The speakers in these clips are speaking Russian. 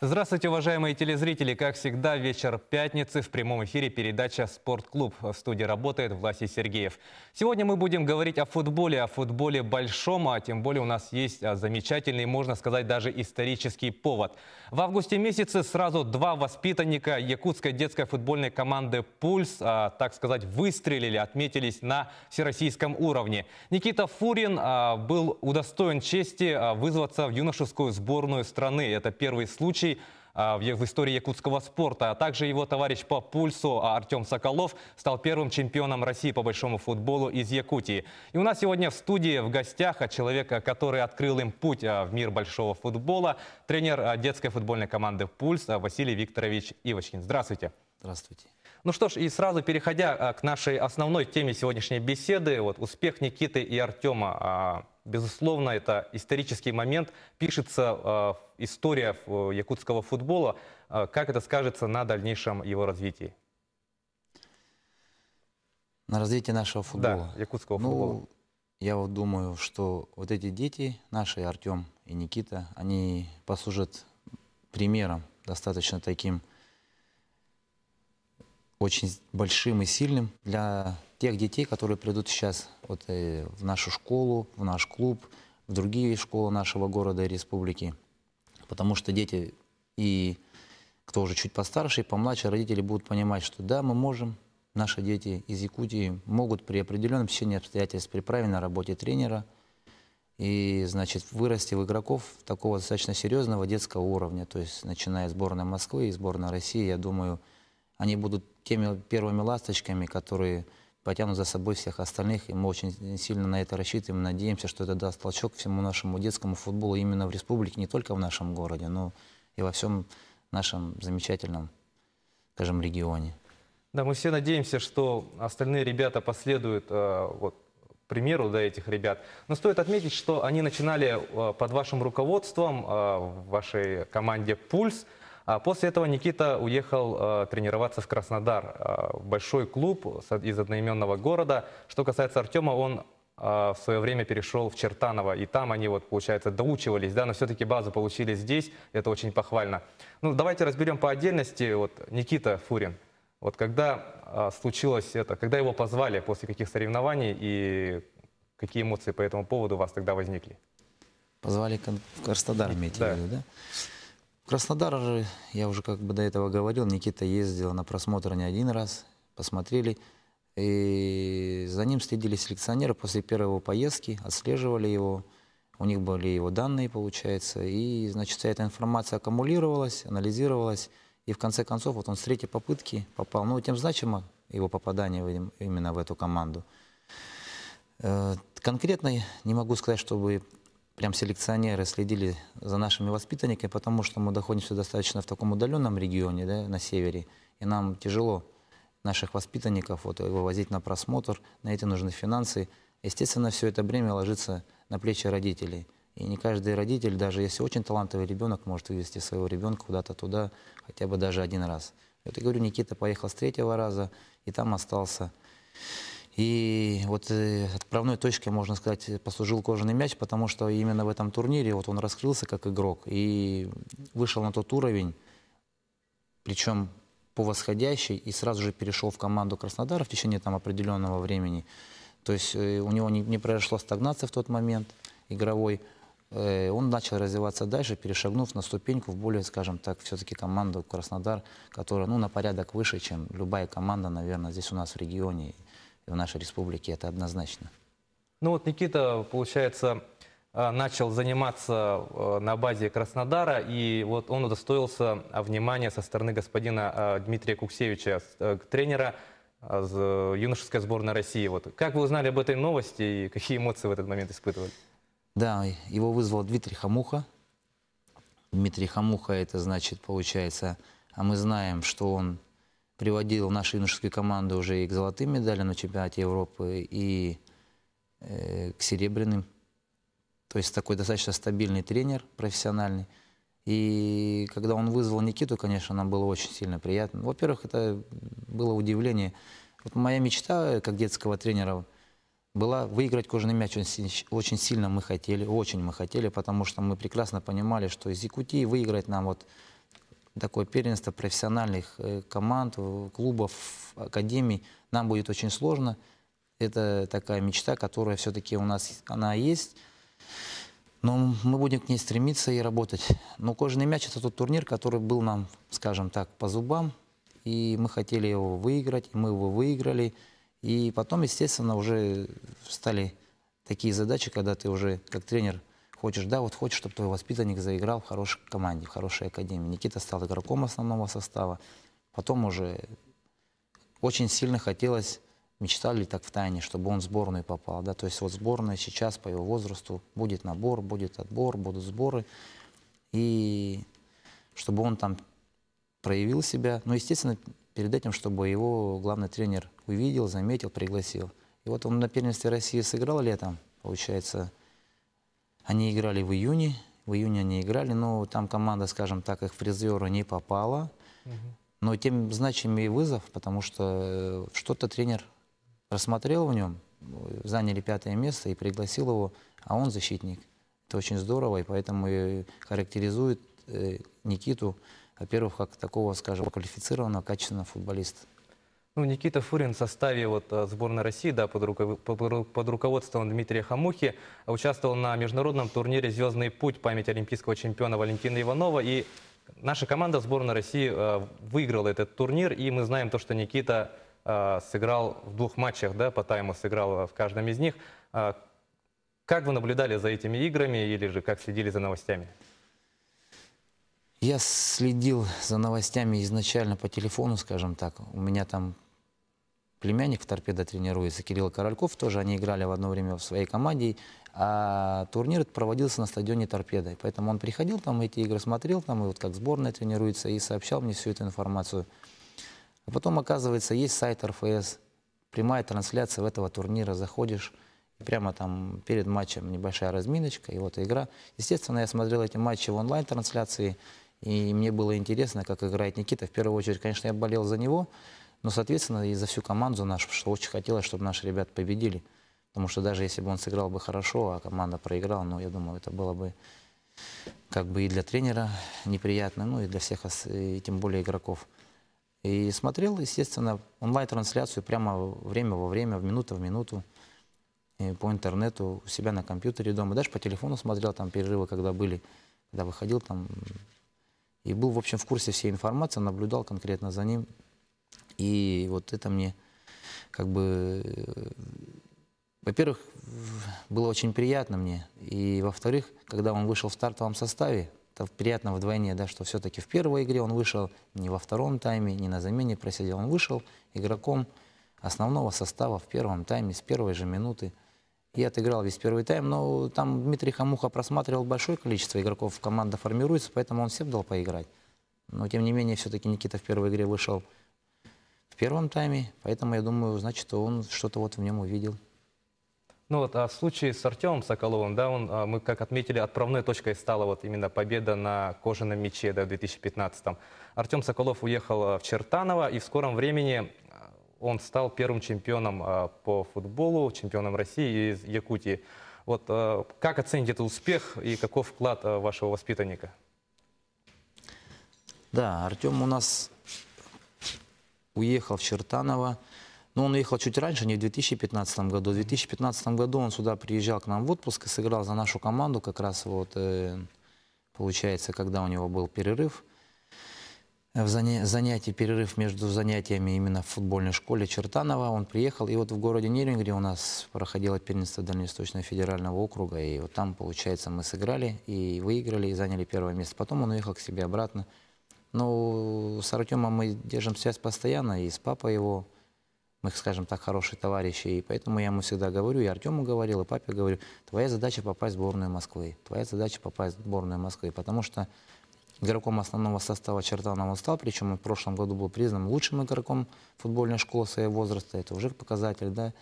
Здравствуйте, уважаемые телезрители! Как всегда, вечер пятницы в прямом эфире передача «Спортклуб». В студии работает Власий Сергеев. Сегодня мы будем говорить о футболе, о футболе большом, а тем более у нас есть а, замечательный, можно сказать, даже исторический повод. В августе месяце сразу два воспитанника якутской детской футбольной команды «Пульс», а, так сказать, выстрелили, отметились на всероссийском уровне. Никита Фурин а, был удостоен чести а, вызваться в юношескую сборную страны. Это первый случай а, в истории якутского спорта. А также его товарищ по пульсу Артем Соколов стал первым чемпионом России по большому футболу из Якутии. И у нас сегодня в студии в гостях от человека, который открыл им путь а, в мир большого футбола, тренер а, детской футбольной команды «Пульс» Василий Викторович Ивочкин. Здравствуйте. Здравствуйте. Ну что ж, и сразу переходя а, к нашей основной теме сегодняшней беседы, вот успех Никиты и Артема, а, безусловно, это исторический момент, пишется а, история э, якутского футбола, как это скажется на дальнейшем его развитии? На развитии нашего футбола? Да, якутского ну, Я вот думаю, что вот эти дети наши, Артем и Никита, они послужат примером достаточно таким очень большим и сильным для тех детей, которые придут сейчас вот, э, в нашу школу, в наш клуб, в другие школы нашего города и республики. Потому что дети и кто уже чуть постарше и помладше, родители будут понимать, что да, мы можем, наши дети из Якутии могут при определенном течении обстоятельств, при правильной работе тренера и, значит, вырасти в игроков такого достаточно серьезного детского уровня. То есть, начиная с сборной Москвы и сборной России, я думаю, они будут теми первыми ласточками, которые потянут за собой всех остальных. И мы очень сильно на это рассчитываем, надеемся, что это даст толчок всему нашему детскому футболу именно в республике, не только в нашем городе, но и во всем нашем замечательном, скажем, регионе. Да, мы все надеемся, что остальные ребята последуют э, вот, примеру да, этих ребят. Но стоит отметить, что они начинали э, под вашим руководством, э, в вашей команде «Пульс». А после этого Никита уехал э, тренироваться в Краснодар, э, большой клуб из одноименного города. Что касается Артема, он э, в свое время перешел в Чертаново, и там они, вот, получается, доучивались, да, но все-таки базу получили здесь, это очень похвально. Ну, давайте разберем по отдельности, вот, Никита Фурин, вот когда а, случилось это, когда его позвали, после каких соревнований и какие эмоции по этому поводу у вас тогда возникли? Позвали в Краснодар, имеете да. в виду, да? Краснодар, я уже как бы до этого говорил, Никита ездил на просмотр не один раз, посмотрели. И за ним следили селекционеры после первой его поездки, отслеживали его. У них были его данные, получается. И, значит, вся эта информация аккумулировалась, анализировалась. И в конце концов, вот он с третьей попытки попал. Ну, тем значимо его попадание именно в эту команду. Э, конкретно не могу сказать, чтобы прям селекционеры следили за нашими воспитанниками, потому что мы находимся достаточно в таком удаленном регионе, да, на севере, и нам тяжело наших воспитанников вот, вывозить на просмотр, на эти нужны финансы. Естественно, все это бремя ложится на плечи родителей. И не каждый родитель, даже если очень талантливый ребенок, может вывести своего ребенка куда-то туда, хотя бы даже один раз. Вот я говорю, Никита поехал с третьего раза, и там остался. И вот э, отправной точкой, можно сказать, послужил кожаный мяч, потому что именно в этом турнире вот он раскрылся как игрок и вышел на тот уровень, причем по восходящей, и сразу же перешел в команду Краснодара в течение там определенного времени. То есть э, у него не, не произошла стагнация в тот момент игровой. Э, он начал развиваться дальше, перешагнув на ступеньку в более, скажем так, все-таки команду Краснодар, которая ну, на порядок выше, чем любая команда, наверное, здесь у нас в регионе в нашей республике, это однозначно. Ну вот Никита, получается, э, начал заниматься э, на базе Краснодара, и вот он удостоился э, внимания со стороны господина Дмитрия Куксевича, тренера юношеской сборной России. Вот. Как вы узнали об этой новости и какие эмоции в этот момент испытывали? Да, его вызвал Дмитрий Хамуха. Дмитрий Хамуха, это значит, получается, а мы знаем, что он приводил нашу юношеские команду уже и к золотым медалям на чемпионате Европы, и э, к серебряным. То есть такой достаточно стабильный тренер, профессиональный. И когда он вызвал Никиту, конечно, нам было очень сильно приятно. Во-первых, это было удивление. Вот моя мечта, как детского тренера, была выиграть кожаный мяч. Очень, очень сильно мы хотели, очень мы хотели, потому что мы прекрасно понимали, что из Якутии выиграть нам вот такое первенство профессиональных э, команд, клубов, академий нам будет очень сложно. Это такая мечта, которая все-таки у нас она есть. Но мы будем к ней стремиться и работать. Но «Кожаный мяч» — это тот турнир, который был нам, скажем так, по зубам. И мы хотели его выиграть, и мы его выиграли. И потом, естественно, уже стали такие задачи, когда ты уже как тренер Хочешь, да, вот хочешь, чтобы твой воспитанник заиграл в хорошей команде, в хорошей академии. Никита стал игроком основного состава. Потом уже очень сильно хотелось, мечтали так в тайне, чтобы он в сборную попал. Да? То есть вот сборная сейчас по его возрасту будет набор, будет отбор, будут сборы. И чтобы он там проявил себя. Ну, естественно, перед этим, чтобы его главный тренер увидел, заметил, пригласил. И вот он на первенстве России сыграл летом, получается, они играли в июне, в июне они играли, но там команда, скажем так, их фризера не попала. Но тем значимый вызов, потому что э, что-то тренер рассмотрел в нем, заняли пятое место и пригласил его, а он защитник. Это очень здорово, и поэтому и характеризует э, Никиту, во-первых, как такого, скажем, квалифицированного, качественного футболиста. Ну, Никита Фурин в составе вот, э, сборной России да, под, руко... под руководством Дмитрия Хамухи участвовал на международном турнире «Звездный путь» память олимпийского чемпиона Валентина Иванова. И наша команда сборной России э, выиграла этот турнир. И мы знаем то, что Никита э, сыграл в двух матчах, да, по тайму сыграл в каждом из них. Как вы наблюдали за этими играми или же как следили за новостями? Я следил за новостями изначально по телефону, скажем так. У меня там племянник в торпедо тренируется, Кирилл Корольков, тоже они играли в одно время в своей команде, а турнир проводился на стадионе торпедо. Поэтому он приходил там, эти игры смотрел, там, и вот как сборная тренируется, и сообщал мне всю эту информацию. А потом, оказывается, есть сайт РФС, прямая трансляция этого турнира, заходишь, прямо там перед матчем небольшая разминочка, и вот игра. Естественно, я смотрел эти матчи в онлайн-трансляции, и мне было интересно, как играет Никита. В первую очередь, конечно, я болел за него, но, соответственно, и за всю команду нашу, что очень хотелось, чтобы наши ребята победили. Потому что даже если бы он сыграл бы хорошо, а команда проиграла, ну, я думаю, это было бы как бы и для тренера неприятно, ну, и для всех, и тем более игроков. И смотрел, естественно, онлайн-трансляцию прямо время во время, в минуту в минуту по интернету, у себя на компьютере дома, даже по телефону смотрел там перерывы, когда были, когда выходил там. И был, в общем, в курсе всей информации, наблюдал конкретно за ним, и вот это мне как бы, э, во-первых, было очень приятно мне. И во-вторых, когда он вышел в стартовом составе, это приятно вдвойне, да, что все-таки в первой игре он вышел, не во втором тайме, не на замене просидел. Он вышел игроком основного состава в первом тайме, с первой же минуты. И отыграл весь первый тайм, но там Дмитрий Хамуха просматривал большое количество игроков, команда формируется, поэтому он всем дал поиграть. Но тем не менее, все-таки Никита в первой игре вышел первом тайме. Поэтому, я думаю, значит, он что-то вот в нем увидел. Ну вот, а в случае с Артемом Соколовым, да, он, а, мы как отметили, отправной точкой стала вот именно победа на кожаном мече да, в 2015-м. Артем Соколов уехал а, в Чертаново, и в скором времени а, он стал первым чемпионом по футболу, чемпионом России из Якутии. Вот как оцените этот успех и каков вклад вашего воспитанника? Да, Артем у нас уехал в Чертаново. Но он уехал чуть раньше, не в 2015 году. В 2015 году он сюда приезжал к нам в отпуск и сыграл за нашу команду как раз вот, э, получается, когда у него был перерыв. Э, в занятии, перерыв между занятиями именно в футбольной школе Чертанова он приехал. И вот в городе Нерингре у нас проходило первенство Дальневосточного федерального округа. И вот там, получается, мы сыграли и выиграли, и заняли первое место. Потом он уехал к себе обратно. Ну, с Артемом мы держим связь постоянно, и с папой его, мы, скажем так, хорошие товарищи. И поэтому я ему всегда говорю, и Артему говорил, и папе говорю, твоя задача попасть в сборную Москвы. Твоя задача попасть в сборную Москвы, потому что игроком основного состава Чертанова стал, причем в прошлом году был признан лучшим игроком футбольной школы своего возраста, это уже показатель, да.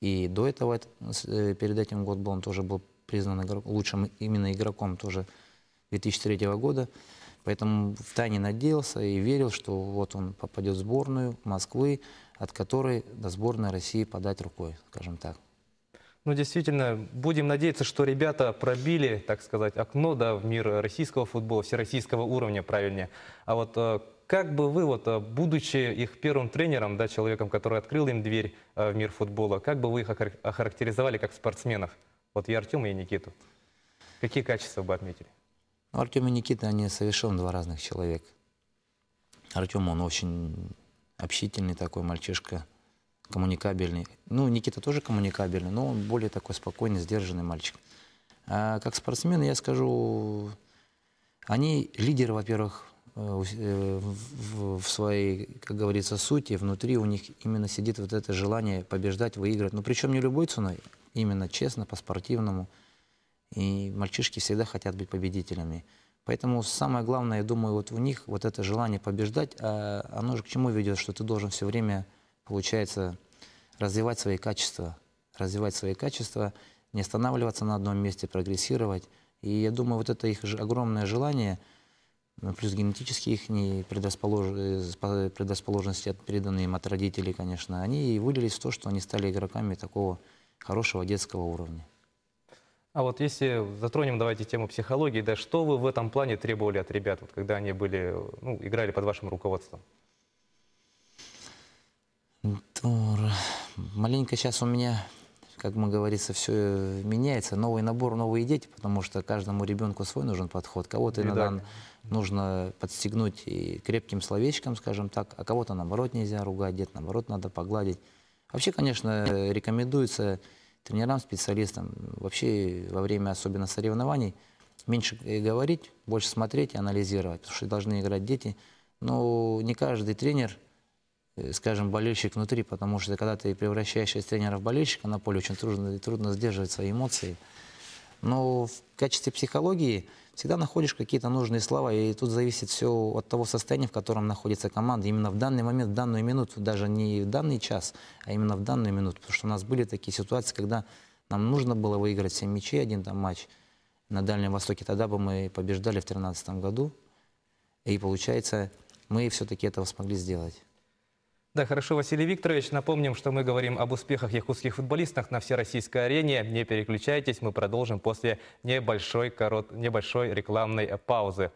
И до этого, э, э, перед этим год был, он тоже был признан игрок, лучшим именно игроком тоже 2003 года. Поэтому втайне надеялся и верил, что вот он попадет в сборную Москвы, от которой до сборной России подать рукой, скажем так. Ну, действительно, будем надеяться, что ребята пробили, так сказать, окно да, в мир российского футбола, всероссийского уровня, правильнее. А вот э, как бы вы, вот, э, будучи их первым тренером, да, человеком, который открыл им дверь э, в мир футбола, как бы вы их охарактеризовали как спортсменов? Вот и Артема, и Никиту. Какие качества бы отметили? Но ну, Артем и Никита, они совершенно два разных человека. Артем, он очень общительный такой мальчишка, коммуникабельный. Ну, Никита тоже коммуникабельный, но он более такой спокойный, сдержанный мальчик. А как спортсмены, я скажу, они лидеры, во-первых, э, э, в своей, как говорится, сути, внутри у них именно сидит вот это желание побеждать, выиграть. Но ну, причем не любой ценой, именно честно, по-спортивному – и мальчишки всегда хотят быть победителями. Поэтому самое главное, я думаю, вот у них вот это желание побеждать, а оно же к чему ведет, что ты должен все время, получается, развивать свои качества, развивать свои качества, не останавливаться на одном месте, прогрессировать. И я думаю, вот это их огромное желание, ну, плюс генетические их предрасполож... Э, предрасположенности, переданные им от родителей, конечно, они и вылились в то, что они стали игроками такого хорошего детского уровня. А вот если затронем, давайте, тему психологии, да, что вы в этом плане требовали от ребят, вот, когда они были, ну, играли под вашим руководством? Маленько сейчас у меня, как мы говорится, все э, меняется. Новый набор, новые дети, потому что каждому ребенку свой нужен подход. Кого-то иногда нужно подстегнуть и крепким словечком, скажем так, а кого-то, наоборот, нельзя ругать, дед, наоборот, надо погладить. Вообще, конечно, э, рекомендуется тренерам, специалистам, вообще во время особенно соревнований, меньше говорить, больше смотреть и анализировать, потому что должны играть дети. Но не каждый тренер, э, скажем, болельщик внутри, потому что когда ты превращаешься из тренера в болельщика на поле, очень трудно, трудно сдерживать свои эмоции. Но в качестве психологии всегда находишь какие-то нужные слова, и тут зависит все от того состояния, в котором находится команда. Именно в данный момент, в данную минуту, даже не в данный час, а именно в данную минуту. Потому что у нас были такие ситуации, когда нам нужно было выиграть 7 мячей, один там матч на Дальнем Востоке. Тогда бы мы побеждали в 2013 году. И получается, мы все-таки этого смогли сделать. Да, хорошо, Василий Викторович. Напомним, что мы говорим об успехах якутских футболистов на всероссийской арене. Не переключайтесь, мы продолжим после небольшой, корот... небольшой рекламной паузы.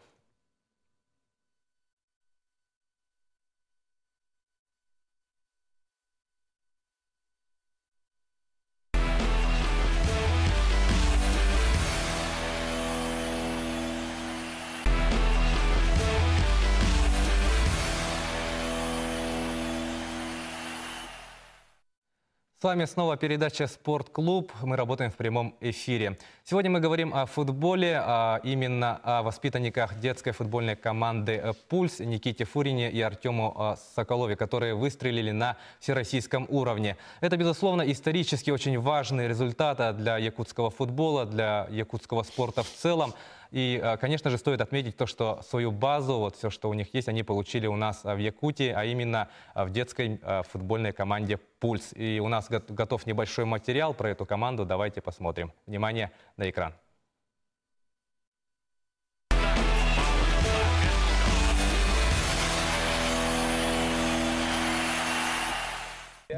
С вами снова передача «Спортклуб». Мы работаем в прямом эфире. Сегодня мы говорим о футболе, а именно о воспитанниках детской футбольной команды «Пульс» Никите Фурине и Артему а, Соколове, которые выстрелили на всероссийском уровне. Это, безусловно, исторически очень важный результат а, для якутского футбола, для якутского спорта в целом. И, э, конечно же, стоит отметить то, что свою базу, вот все, что у них есть, они получили у нас э, в Якутии, а именно э, в детской футбольной команде «Пульс». И у нас готов небольшой материал про эту команду. Давайте посмотрим. Внимание на экран.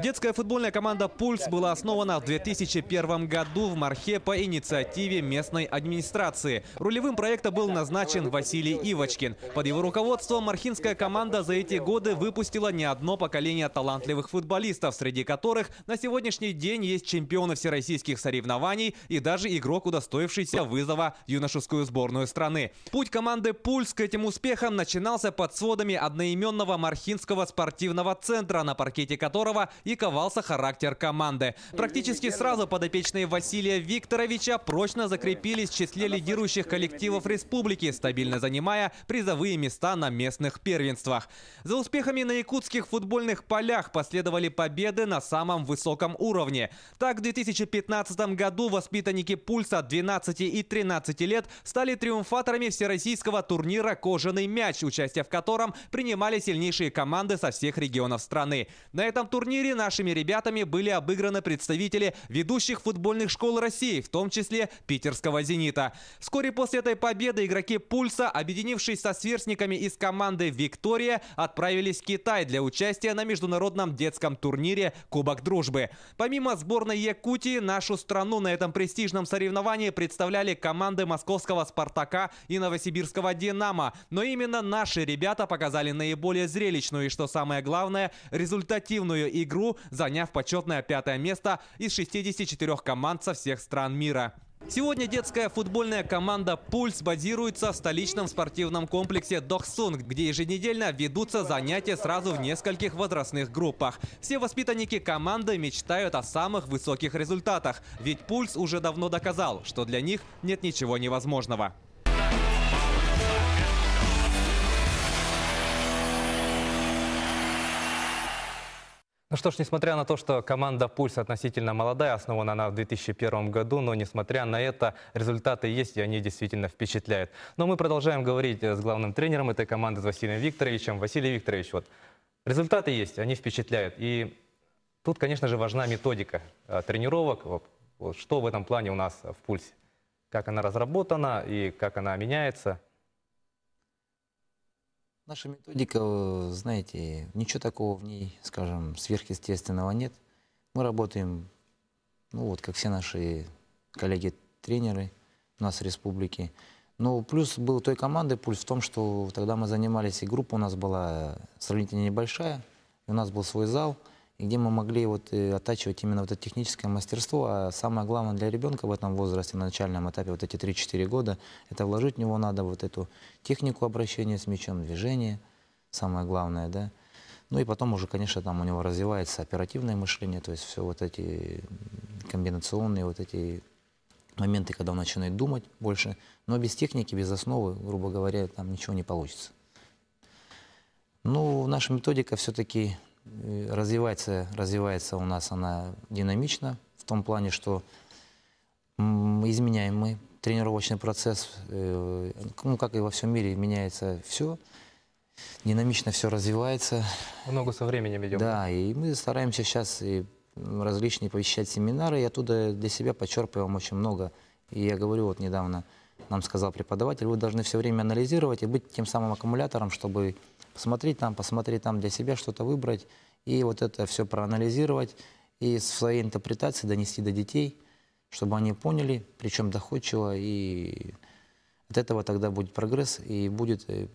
Детская футбольная команда «Пульс» была основана в 2001 году в Мархе по инициативе местной администрации. Рулевым проекта был назначен Василий Ивочкин. Под его руководством мархинская команда за эти годы выпустила не одно поколение талантливых футболистов, среди которых на сегодняшний день есть чемпионы всероссийских соревнований и даже игрок, удостоившийся вызова юношескую сборную страны. Путь команды «Пульс» к этим успехам начинался под сводами одноименного мархинского спортивного центра, на паркете которого и ковался характер команды. Практически сразу подопечные Василия Викторовича прочно закрепились в числе лидирующих коллективов республики, стабильно занимая призовые места на местных первенствах. За успехами на якутских футбольных полях последовали победы на самом высоком уровне. Так, в 2015 году воспитанники «Пульса» 12 и 13 лет стали триумфаторами всероссийского турнира «Кожаный мяч», участие в котором принимали сильнейшие команды со всех регионов страны. На этом турнире нашими ребятами были обыграны представители ведущих футбольных школ России, в том числе питерского «Зенита». Вскоре после этой победы игроки «Пульса», объединившись со сверстниками из команды «Виктория», отправились в Китай для участия на международном детском турнире «Кубок дружбы». Помимо сборной Якутии, нашу страну на этом престижном соревновании представляли команды московского «Спартака» и новосибирского «Динамо». Но именно наши ребята показали наиболее зрелищную и, что самое главное, результативную игру игру, заняв почетное пятое место из 64 команд со всех стран мира. Сегодня детская футбольная команда «Пульс» базируется в столичном спортивном комплексе «Дохсунг», где еженедельно ведутся занятия сразу в нескольких возрастных группах. Все воспитанники команды мечтают о самых высоких результатах, ведь «Пульс» уже давно доказал, что для них нет ничего невозможного. Ну что ж, несмотря на то, что команда «Пульс» относительно молодая, основана она в 2001 году, но несмотря на это, результаты есть, и они действительно впечатляют. Но мы продолжаем говорить э, с главным тренером этой команды, с Василием Викторовичем. Василий Викторович, вот, результаты есть, они впечатляют. И тут, конечно же, важна методика э, тренировок. Вот, вот, что в этом плане у нас в «Пульсе»? Как она разработана и как она меняется – Наша методика, э, знаете, ничего такого в ней, скажем, сверхъестественного нет. Мы работаем, ну вот, как все наши коллеги-тренеры у нас в республике. Но плюс был той команды, плюс в том, что тогда мы занимались, и группа у нас была сравнительно небольшая, и у нас был свой зал – где мы могли вот э, оттачивать именно вот это техническое мастерство. А самое главное для ребенка в этом возрасте, на начальном этапе, вот эти 3-4 года, это вложить в него надо вот эту технику обращения с мячом, движение, самое главное, да. Ну и потом уже, конечно, там у него развивается оперативное мышление, то есть все вот эти комбинационные вот эти моменты, когда он начинает думать больше. Но без техники, без основы, грубо говоря, там ничего не получится. Ну, наша методика все-таки Э, развивается, развивается у нас она динамично, в том плане, что мы изменяем мы тренировочный процесс, э, ну, как и во всем мире, меняется все, динамично все развивается. Много со временем идем. Да, и мы стараемся сейчас и различные посещать семинары, и оттуда для себя подчерпываем очень много. И я говорю, вот недавно нам сказал преподаватель, вы должны все время анализировать и быть тем самым аккумулятором, чтобы посмотреть там, посмотреть там для себя, что-то выбрать, и вот это все проанализировать, и в своей интерпретации донести до детей, чтобы они поняли, причем доходчиво, и от этого тогда будет прогресс, и будет, э,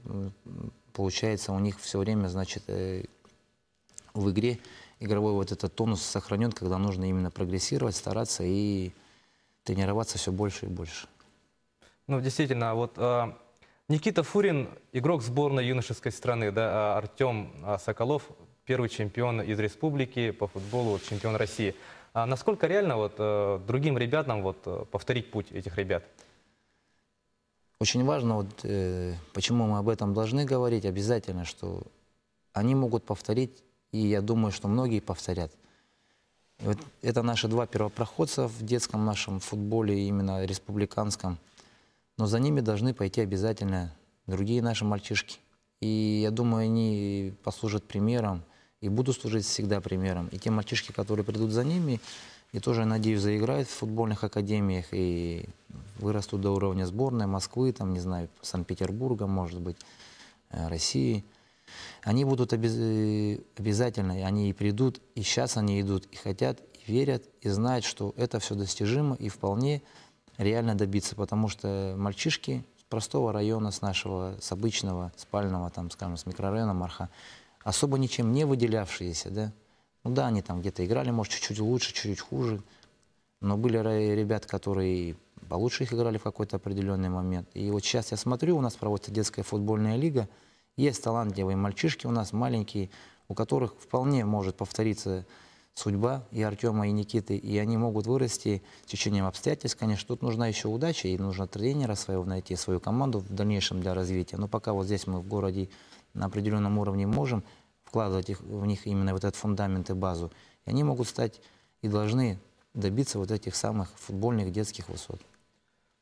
получается, у них все время, значит, э, в игре игровой вот этот тонус сохранен, когда нужно именно прогрессировать, стараться и тренироваться все больше и больше. Ну, действительно, вот э, Никита Фурин, игрок сборной юношеской страны, да, а Артем а, Соколов, первый чемпион из республики по футболу, чемпион России. А насколько реально вот, э, другим ребятам вот, э, повторить путь этих ребят? Очень важно, вот, э, почему мы об этом должны говорить обязательно, что они могут повторить, и я думаю, что многие повторят. вот это наши два первопроходца в детском нашем футболе, именно республиканском но за ними должны пойти обязательно другие наши мальчишки. И я думаю, они послужат примером и будут служить всегда примером. И те мальчишки, которые придут за ними, и тоже, надеюсь, заиграют в футбольных академиях и вырастут до уровня сборной Москвы, там, не знаю, Санкт-Петербурга, может быть, э, России. Они будут обез... Э, обязательно, они и придут, и сейчас они идут, и хотят, и верят, и знают, что это все достижимо, и вполне реально добиться, потому что мальчишки с простого района, с нашего, с обычного, спального, там, скажем, с микрорайона Марха, особо ничем не выделявшиеся, да, ну да, они там где-то играли, может, чуть-чуть лучше, чуть-чуть хуже, но были ребят, которые получше их играли в какой-то определенный момент. И вот сейчас я смотрю, у нас проводится детская футбольная лига, есть талантливые мальчишки у нас, маленькие, у которых вполне может повториться судьба и Артема, и Никиты, и они могут вырасти с течением обстоятельств. Конечно, тут нужна еще удача, и нужно тренера своего найти, свою команду в дальнейшем для развития. Но пока вот здесь мы в городе на определенном уровне можем вкладывать их, в них именно вот этот фундамент и базу. И они могут стать и должны добиться вот этих самых футбольных детских высот.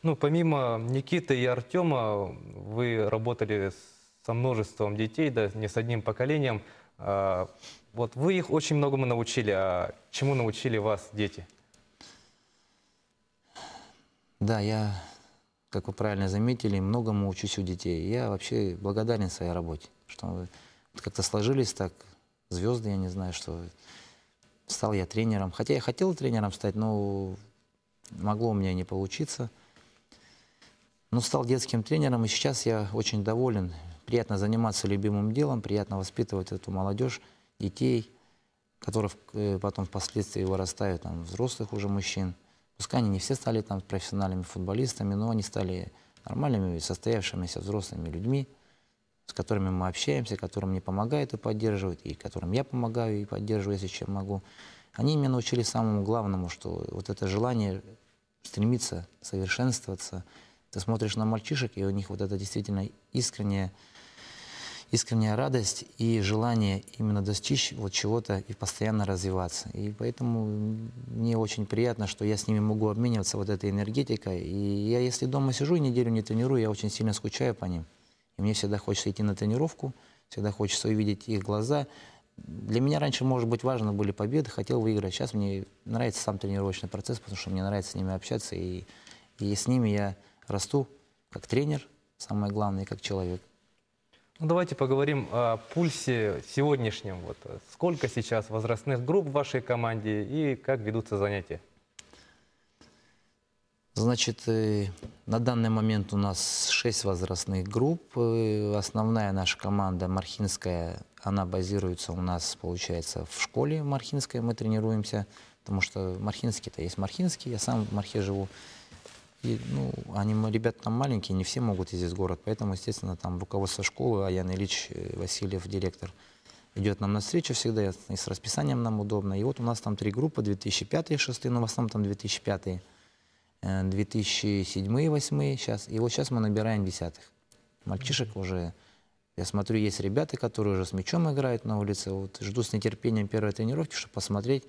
Ну, помимо Никиты и Артема, вы работали со множеством детей, да, не с одним поколением. А, вот вы их очень многому научили. А чему научили вас дети? Да, я, как вы правильно заметили, многому учусь у детей. Я вообще благодарен своей работе, что как-то сложились так звезды, я не знаю, что стал я тренером. Хотя я хотел тренером стать, но могло у меня не получиться. Но стал детским тренером, и сейчас я очень доволен. Приятно заниматься любимым делом, приятно воспитывать эту молодежь детей, которых э, потом впоследствии вырастают там, взрослых уже мужчин. Пускай они не все стали там профессиональными футболистами, но они стали нормальными, состоявшимися взрослыми людьми, с которыми мы общаемся, которым мне помогают и поддерживают, и которым я помогаю и поддерживаю, если чем могу. Они меня научили самому главному, что вот это желание стремиться совершенствоваться. Ты смотришь на мальчишек, и у них вот это действительно искреннее искренняя радость и желание именно достичь вот чего-то и постоянно развиваться. И поэтому мне очень приятно, что я с ними могу обмениваться вот этой энергетикой. И я, если дома сижу и неделю не тренирую, я очень сильно скучаю по ним. И мне всегда хочется идти на тренировку, всегда хочется увидеть их глаза. Для меня раньше, может быть, важно были победы, хотел выиграть. Сейчас мне нравится сам тренировочный процесс, потому что мне нравится с ними общаться. И, и с ними я расту как тренер, самое главное, и как человек. Ну, давайте поговорим о пульсе сегодняшнем. Вот. Э, сколько сейчас возрастных групп в вашей команде и как ведутся занятия? Значит, э, на данный момент у нас 6 возрастных групп. Э, основная наша команда Мархинская, она базируется у нас, получается, в школе Мархинской мы тренируемся, потому что Мархинский-то есть Мархинский, я сам в Мархе живу. И, ну, они, ребята там маленькие, не все могут ездить в город, поэтому, естественно, там руководство школы, Аян Ильич э, Васильев, директор, идет нам на встречу всегда, и с расписанием нам удобно. И вот у нас там три группы, 2005, 6, но ну, в основном там 2005, 2007, 8 сейчас. И вот сейчас мы набираем десятых. Мальчишек уже, я смотрю, есть ребята, которые уже с мячом играют на улице. Вот жду с нетерпением первой тренировки, чтобы посмотреть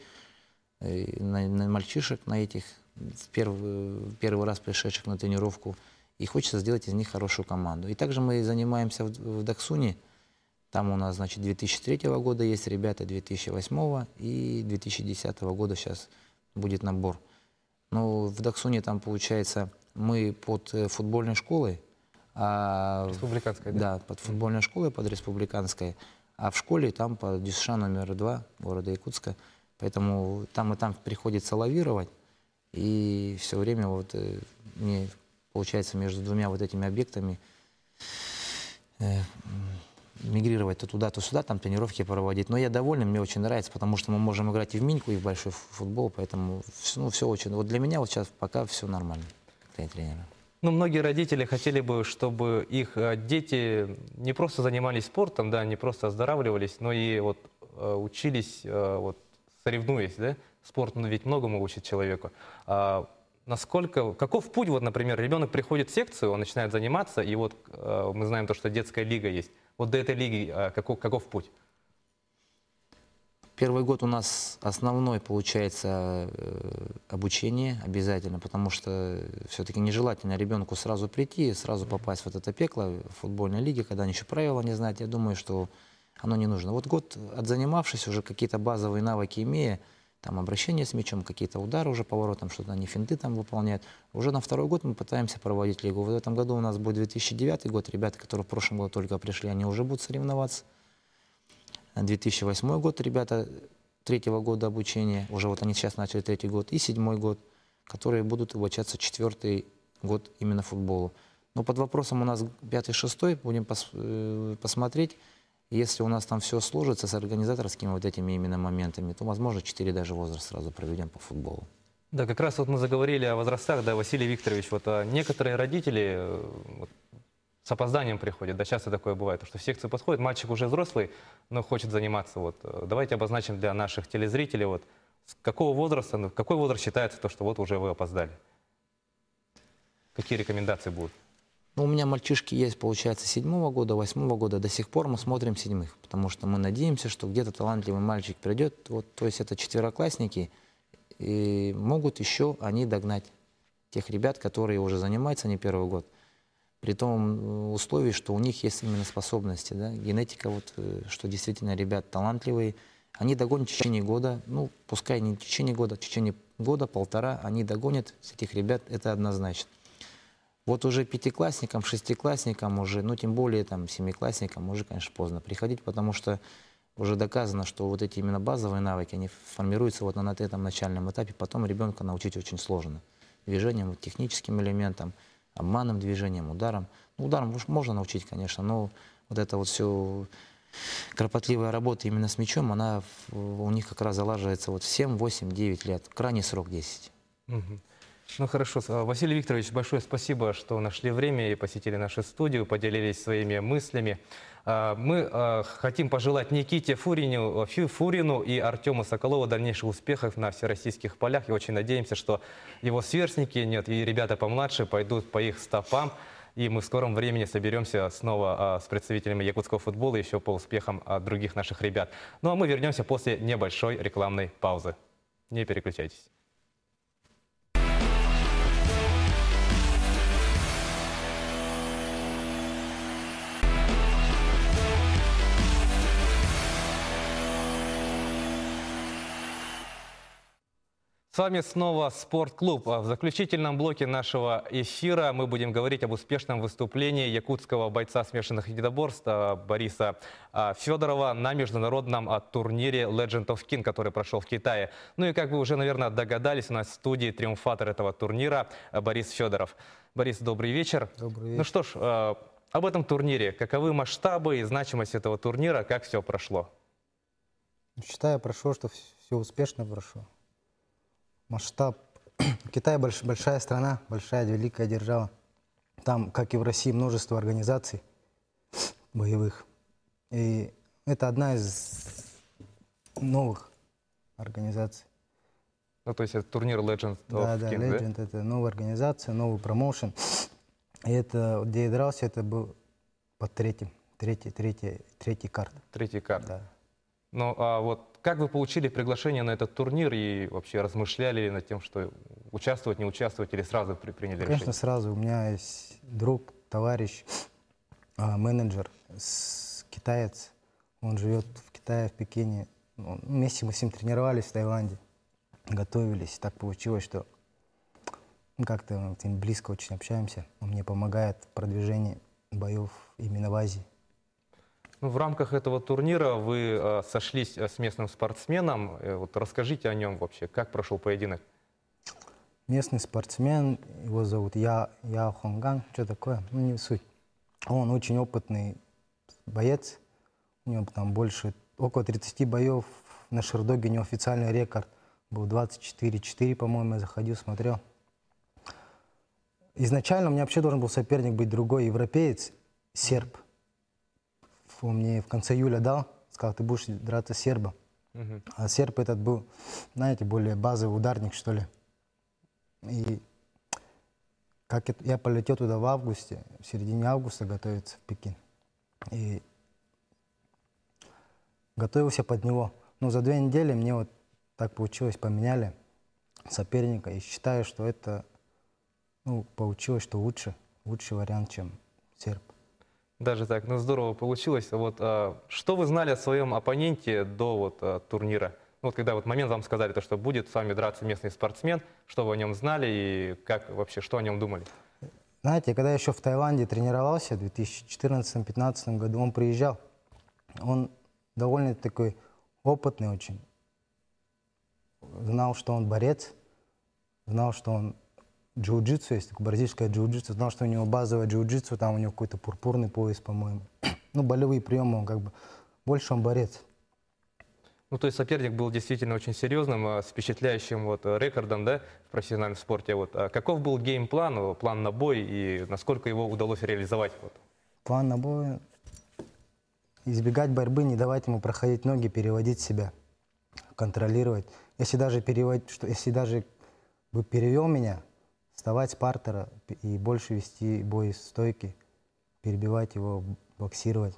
э, на, на мальчишек, на этих в первый, первый раз пришедших на тренировку. И хочется сделать из них хорошую команду. И также мы занимаемся в, в Даксуне. Там у нас, значит, 2003 года есть ребята, 2008 и 2010 года сейчас будет набор. Но ну, в Даксуне там, получается, мы под э, футбольной школой. А, республиканской, да? Да, под футбольной школой, под республиканской. А в школе там по Дюша номер два города Якутска. Поэтому там и там приходится лавировать. И все время вот э, мне, получается, между двумя вот этими объектами э, мигрировать то туда, то сюда, там тренировки проводить. Но я доволен, мне очень нравится, потому что мы можем играть и в миньку, и в большой футбол, поэтому ну, все очень... Вот для меня вот сейчас пока все нормально, для тренера. Ну, многие родители хотели бы, чтобы их э, дети не просто занимались спортом, да, не просто оздоравливались, но и вот э, учились, вот соревнуясь, да, спорт ну, ведь многому учит человеку. А насколько, каков путь, вот, например, ребенок приходит в секцию, он начинает заниматься, и вот э, мы знаем то, что детская лига есть. Вот до этой лиги э, а, каков, каков путь? Первый год у нас основной получается э, обучение обязательно, потому что все-таки нежелательно ребенку сразу прийти, сразу попасть вот это пекло в футбольной лиге, когда они еще правила не знают. Я думаю, что оно не нужно. Вот год отзанимавшись, уже какие-то базовые навыки имея, там обращение с мячом, какие-то удары уже поворотом, что-то они финты там выполняют. Уже на второй год мы пытаемся проводить лигу. В этом году у нас будет 2009 год. Ребята, которые в прошлом году только пришли, они уже будут соревноваться. 2008 год ребята третьего года обучения, уже вот они сейчас начали третий год, и седьмой год, которые будут обучаться четвертый год именно футболу. Но под вопросом у нас пятый-шестой, будем пос, э, посмотреть, если у нас там все сложится с организаторскими вот этими именно моментами, то, возможно, 4 даже возраст сразу проведем по футболу. Да, как раз вот мы заговорили о возрастах, да, Василий Викторович, вот а некоторые родители э, вот, с опозданием приходят, да, часто такое бывает, что в секцию подходит, мальчик уже взрослый, но хочет заниматься, вот, э, давайте обозначим для наших телезрителей, вот, с какого возраста, ну, какой возраст считается то, что вот уже вы опоздали? Какие рекомендации будут? Ну, у меня мальчишки есть, получается, седьмого года, восьмого года. До сих пор мы смотрим седьмых, потому что мы надеемся, что где-то талантливый мальчик придет. Вот, то есть это четвероклассники, и могут еще они догнать тех ребят, которые уже занимаются не первый год. При том э, условии, что у них есть именно способности, да, генетика, вот, э, что действительно ребят талантливые. Они догонят в течение года, ну, пускай не в течение года, в течение года, полтора, они догонят этих ребят, это однозначно. Вот уже пятиклассникам, шестиклассникам уже, ну тем более там семиклассникам уже, конечно, поздно приходить, потому что уже доказано, что вот эти именно базовые навыки, они формируются вот на этом начальном этапе, потом ребенка научить очень сложно. Движением, вот, техническим элементом, обманным движением, ударом. Ну, ударом можно научить, конечно, но вот это вот все кропотливая работа именно с мячом, она у них как раз залаживается вот в 7, 8, 9 лет, крайний срок 10. Угу. Ну хорошо, а, Василий Викторович, большое спасибо, что нашли время и посетили нашу студию, поделились своими мыслями. А, мы а, хотим пожелать Никите Фурину, Фурину и Артему Соколову дальнейших успехов на всероссийских полях. И очень надеемся, что его сверстники нет, и ребята помладше пойдут по их стопам. И мы в скором времени соберемся снова с представителями якутского футбола еще по успехам других наших ребят. Ну а мы вернемся после небольшой рекламной паузы. Не переключайтесь. С вами снова «Спортклуб». А в заключительном блоке нашего эфира мы будем говорить об успешном выступлении якутского бойца смешанных единоборств а, Бориса а, Федорова на международном турнире Legend of King, который прошел в Китае. Ну и как вы уже, наверное, догадались, у нас в студии триумфатор этого турнира Борис Федоров. Борис, добрый вечер. Добрый ну вечер. Ну что ж, об этом турнире. Каковы масштабы и значимость этого турнира? Как все прошло? Считаю, прошло, что все успешно прошло масштаб. Китай больш, большая страна, большая, великая держава. Там, как и в России, множество организаций боевых. И это одна из новых организаций. Ну, то есть это турнир Legend of да, King, да? Legend да? это новая организация, новый промоушен. И это, где я дрался, это был под третьим, третий, третий, третий карт. Третий карт. Да. Ну, а вот как вы получили приглашение на этот турнир и вообще размышляли ли над тем, что участвовать, не участвовать, или сразу при приняли Конечно, решение? Конечно, сразу. У меня есть друг, товарищ, а, менеджер, китаец. Он живет в Китае, в Пекине. Вместе мы с ним тренировались в Таиланде, готовились. Так получилось, что как-то мы близко очень общаемся. Он мне помогает в продвижении боев именно в Азии. В рамках этого турнира вы э, сошлись э, с местным спортсменом. Э, вот расскажите о нем вообще. Как прошел поединок? Местный спортсмен, его зовут Я, Я Хонган, что такое, ну не суть. Он очень опытный боец, у него там больше, около 30 боев на Шердоге, официальный рекорд был 24-4, по-моему, я заходил, смотрел. Изначально у меня вообще должен был соперник быть другой европеец, серб он мне в конце июля дал, сказал, ты будешь драться с сербом. Угу. А серб этот был, знаете, более базовый ударник, что ли. И как это, я полетел туда в августе, в середине августа готовиться в Пекин. И готовился под него. Но за две недели мне вот так получилось, поменяли соперника. И считаю, что это ну, получилось, что лучше, лучший вариант, чем серб. Даже так, ну здорово получилось. Вот а, что вы знали о своем оппоненте до вот а, турнира? Ну, вот когда вот момент вам сказали, то, что будет с вами драться местный спортсмен, что вы о нем знали и как вообще, что о нем думали? Знаете, когда я еще в Таиланде тренировался в 2014-2015 году, он приезжал. Он довольно такой опытный очень. Знал, что он борец, знал, что он джиу-джитсу, есть такое бразильское джиу-джитсу, знал, что у него базовое джиу-джитсу, там у него какой-то пурпурный пояс, по-моему. ну, болевые приемы, он как бы, больше он борец. Ну, то есть соперник был действительно очень серьезным, а, с впечатляющим вот э, рекордом, да, в профессиональном спорте. Вот. А каков был геймплан, э, план на бой и насколько его удалось реализовать? Вот? План на бой избегать борьбы, не давать ему проходить ноги, переводить себя, контролировать. Если даже перевод, что если даже бы перевел меня, вставать с партера и больше вести бой из стойки, перебивать его, боксировать.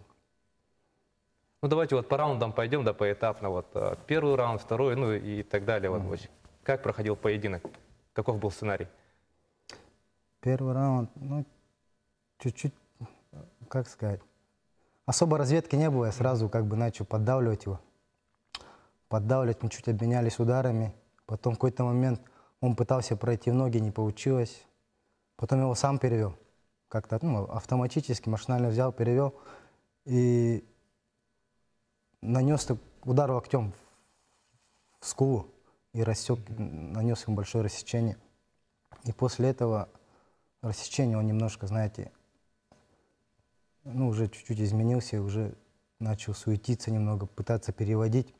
Ну давайте вот по раундам пойдем, да, поэтапно. Вот э, первый раунд, второй, ну и так далее. Вот, mm. Как проходил поединок? Каков был сценарий? Первый раунд, ну, чуть-чуть, как сказать, особо разведки не было. Я сразу как бы начал поддавливать его. Поддавливать, мы чуть обменялись ударами. Потом в какой-то момент он пытался пройти в ноги, не получилось. Потом его сам перевел. Как-то ну, автоматически, машинально взял, перевел. И нанес удар локтем в скулу и рассек, нанес ему большое рассечение. И после этого рассечения он немножко, знаете, ну, уже чуть-чуть изменился, уже начал суетиться немного, пытаться переводить.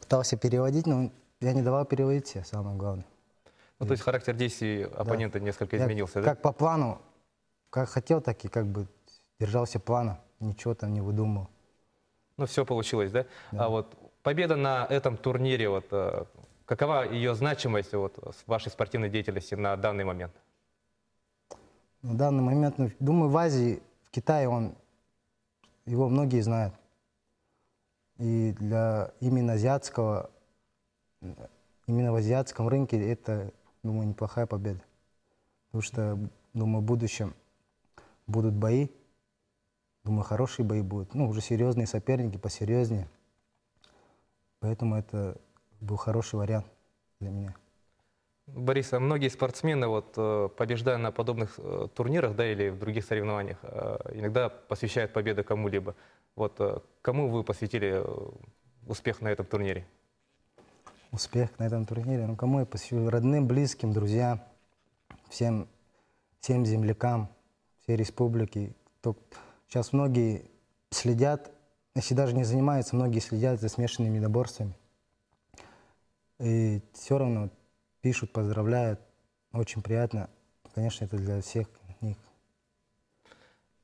Пытался переводить, но я не давал переводить все, самое главное. Ну, то есть характер действий оппонента да. несколько изменился, я, да? Как по плану, как хотел, так и как бы держался плана, ничего там не выдумывал. Ну, все получилось, да? да. А вот победа на этом турнире, вот э, какова ее значимость вот, в вашей спортивной деятельности на данный момент? На данный момент, ну, думаю, в Азии, в Китае он, его многие знают. И для именно азиатского именно в азиатском рынке это, думаю, неплохая победа. Потому что, думаю, в будущем будут бои. Думаю, хорошие бои будут. Ну, уже серьезные соперники, посерьезнее. Поэтому это был хороший вариант для меня. Борис, а многие спортсмены, вот, э, побеждая на подобных э, турнирах да, или в других соревнованиях, э, иногда посвящают победу кому-либо. Вот, кому вы посвятили успех на этом турнире? успех на этом турнире. Ну, кому я посвящу? Родным, близким, друзьям, всем, всем землякам, всей республики. Кто... Сейчас многие следят, если даже не занимаются, многие следят за смешанными недоборствами. И все равно пишут, поздравляют. Очень приятно. Конечно, это для всех них.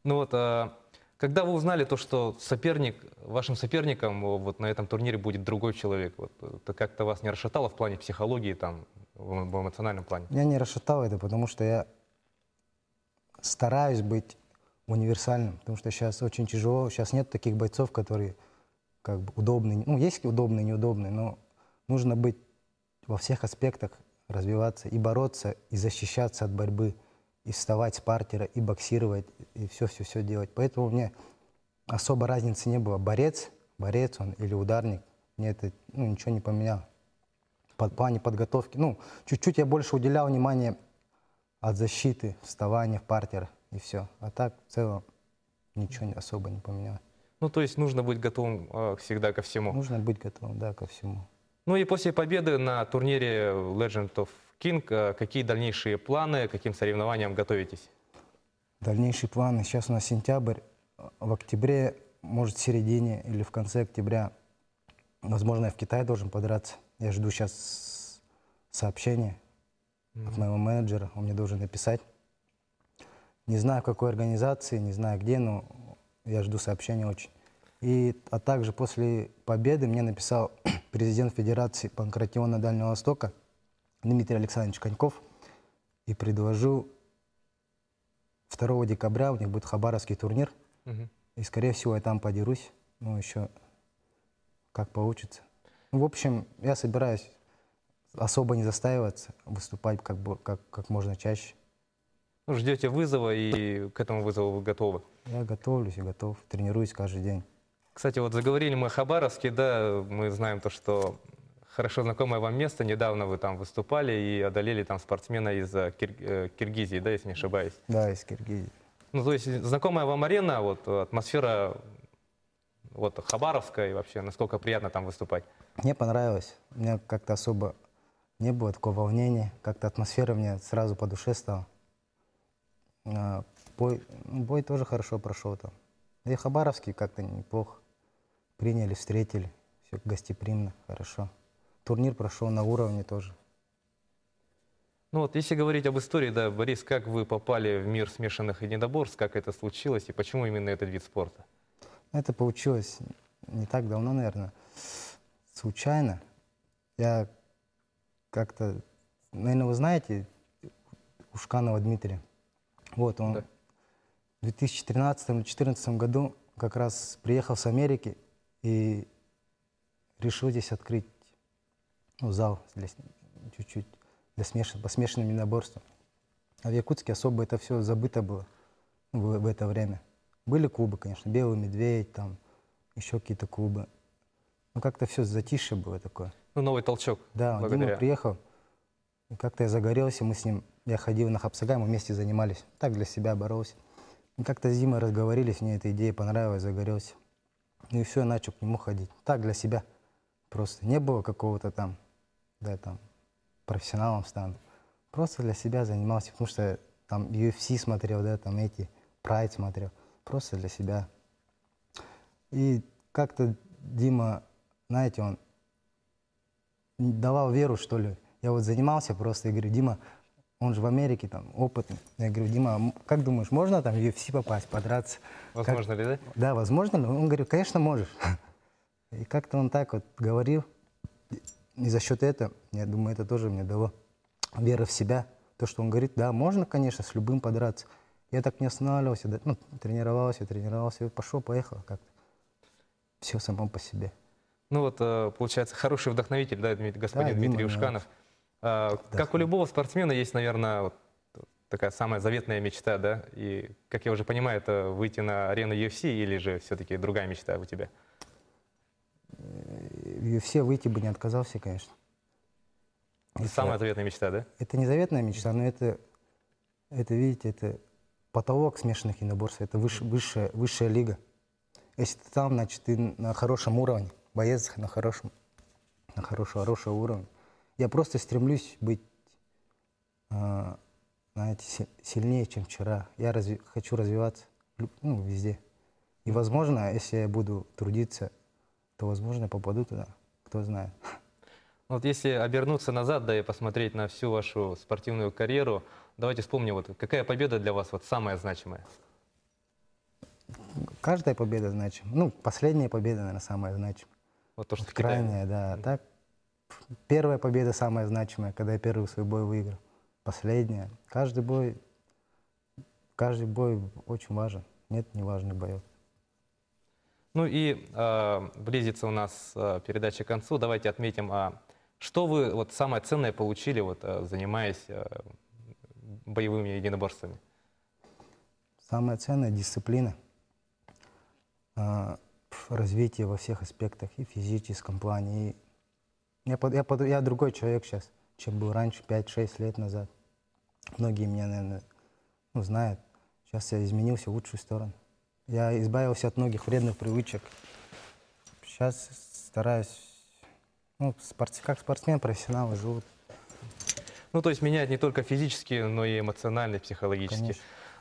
Ну вот, а когда вы узнали то, что соперник, вашим соперником э, вот на этом турнире будет другой человек, вот, э, это как-то вас не расшатало в плане психологии, там, в эмоциональном плане? Я не расшатало это, потому что я стараюсь быть универсальным, потому что сейчас очень тяжело, сейчас нет таких бойцов, которые как бы удобные, ну, есть удобные, неудобные, но нужно быть во всех аспектах развиваться и бороться, и защищаться от борьбы и вставать с партера, и боксировать, и все-все-все делать. Поэтому мне особо разницы не было. Борец, борец он или ударник, мне это ну, ничего не поменяло. По плане подготовки, ну, чуть-чуть я больше уделял внимание от защиты, вставания в партер и все. А так в целом ничего особо не поменялось. Ну, то есть нужно быть готовым э, всегда ко всему. Нужно быть готовым, да, ко всему. Ну и после победы на турнире Legend of Кинг, э, какие дальнейшие планы, каким соревнованиям готовитесь? Дальнейшие планы. Сейчас у нас сентябрь. В октябре, может, в середине или в конце октября, возможно, я в Китае должен подраться. Я жду сейчас сообщения mm -hmm. от моего менеджера. Он мне должен написать. Не знаю, в какой организации, не знаю где, но я жду сообщения очень. И, а также после победы мне написал президент Федерации Панкратиона Дальнего Востока – Дмитрий Александрович Коньков. И предложу 2 декабря у них будет хабаровский турнир. Угу. И, скорее всего, я там подерусь. Ну, еще как получится. Ну, в общем, я собираюсь особо не застаиваться, выступать как, бы, как, как можно чаще. Ну, ждете вызова, и к этому вызову вы готовы? Я готовлюсь и готов, тренируюсь каждый день. Кстати, вот заговорили мы о Хабаровске, да, мы знаем то, что хорошо знакомое вам место. Недавно вы там выступали и одолели там спортсмена из э, Кир... Э, Киргизии, да, если не ошибаюсь? Да, из Киргизии. Ну, то есть знакомая вам арена, вот э, атмосфера вот хабаровская и вообще, насколько приятно там выступать? Мне понравилось. У меня как-то особо не было такого волнения. Как-то атмосфера мне сразу по душе стала. А, бой, ну, бой тоже хорошо прошел там. Да и Хабаровский как-то неплохо. Приняли, встретили. Все гостеприимно, хорошо турнир прошел на уровне тоже. Ну вот, если говорить об истории, да, Борис, как вы попали в мир смешанных единоборств, как это случилось и почему именно этот вид спорта? Ну, это получилось не так давно, наверное, случайно. Я как-то, наверное, вы знаете Ушканова Дмитрия. Вот он да. в 2013 или 2014 году как раз приехал с Америки и решил здесь открыть ну, зал для, чуть-чуть для смеш... по смешанным единоборствам. А в Якутске особо это все забыто было в, в это время. Были клубы, конечно, «Белый медведь», там еще какие-то клубы. но как-то все затише было такое. Ну, новый толчок. Да, благодаря. Дима приехал, и как-то я загорелся, мы с ним, я ходил на Хапсагай, мы вместе занимались. Так для себя боролся. И как-то с Димой разговорились, мне эта идея понравилась, загорелся. Ну и все, я начал к нему ходить. Так для себя просто. Не было какого-то там да, там, профессионалом стану. Просто для себя занимался, потому что там UFC смотрел, да, там эти, Pride смотрел. Просто для себя. И как-то Дима, знаете, он давал веру, что ли. Я вот занимался просто, и говорю, Дима, он же в Америке там опытный. Я говорю, Дима, как думаешь, можно там в UFC попасть, подраться? Возможно как... ли, да? Да, возможно ли? Он говорит, конечно, можешь. И как-то он так вот говорил. И за счет этого, я думаю, это тоже мне дало веру в себя. То, что он говорит, да, можно, конечно, с любым подраться. Я так не останавливался, да, ну, тренировался, тренировался, и пошел, поехал как-то. Все само по себе. Ну вот, э, получается, хороший вдохновитель, да, господин да, Дмитрий Дима, Ушканов. Да, как у любого спортсмена есть, наверное, вот такая самая заветная мечта, да? И, как я уже понимаю, это выйти на арену UFC или же все-таки другая мечта у тебя? UFC выйти бы не отказался, конечно. Это самая заветная мечта, да? Это не заветная мечта, но это, это видите, это потолок смешанных единоборств, это выше, высшая, высшая лига. Если ты там, значит, ты на хорошем уровне, боец на хорошем, на хорошем хорошем уровне Я просто стремлюсь быть, э, знаете, сильнее, чем вчера. Я разви хочу развиваться ну, везде. И, возможно, если я буду трудиться то, возможно, я попаду туда. Кто знает. Ну вот если обернуться назад, да, и посмотреть на всю вашу спортивную карьеру, давайте вспомним, вот какая победа для вас вот самая значимая? Каждая победа значима. Ну, последняя победа, наверное, самая значимая. Вот то, что вот крайняя, да. Так, первая победа самая значимая, когда я первый свой бой выиграл. Последняя. Каждый бой, каждый бой очень важен. Нет неважных боев. Ну и э, близится у нас э, передача к концу. Давайте отметим, а что вы вот самое ценное получили, вот, э, занимаясь э, боевыми единоборствами? Самое ценное – дисциплина. Э, развитие во всех аспектах, и в физическом плане. И... Я, под, я, под, я другой человек сейчас, чем был раньше, 5-6 лет назад. Многие меня, наверное, ну, знают. Сейчас я изменился в лучшую сторону. Я избавился от многих вредных привычек. Сейчас стараюсь, ну, спорт, как спортсмен, профессионал живут. Ну, то есть менять не только физически, но и эмоционально, психологически.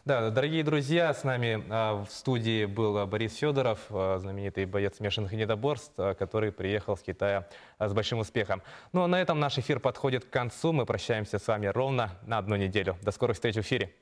Да, дорогие друзья, с нами а, в студии был а, Борис Федоров, а, знаменитый боец смешанных недоборств, а, который приехал с Китая а, с большим успехом. Ну а на этом наш эфир подходит к концу. Мы прощаемся с вами ровно на одну неделю. До скорых встреч в эфире.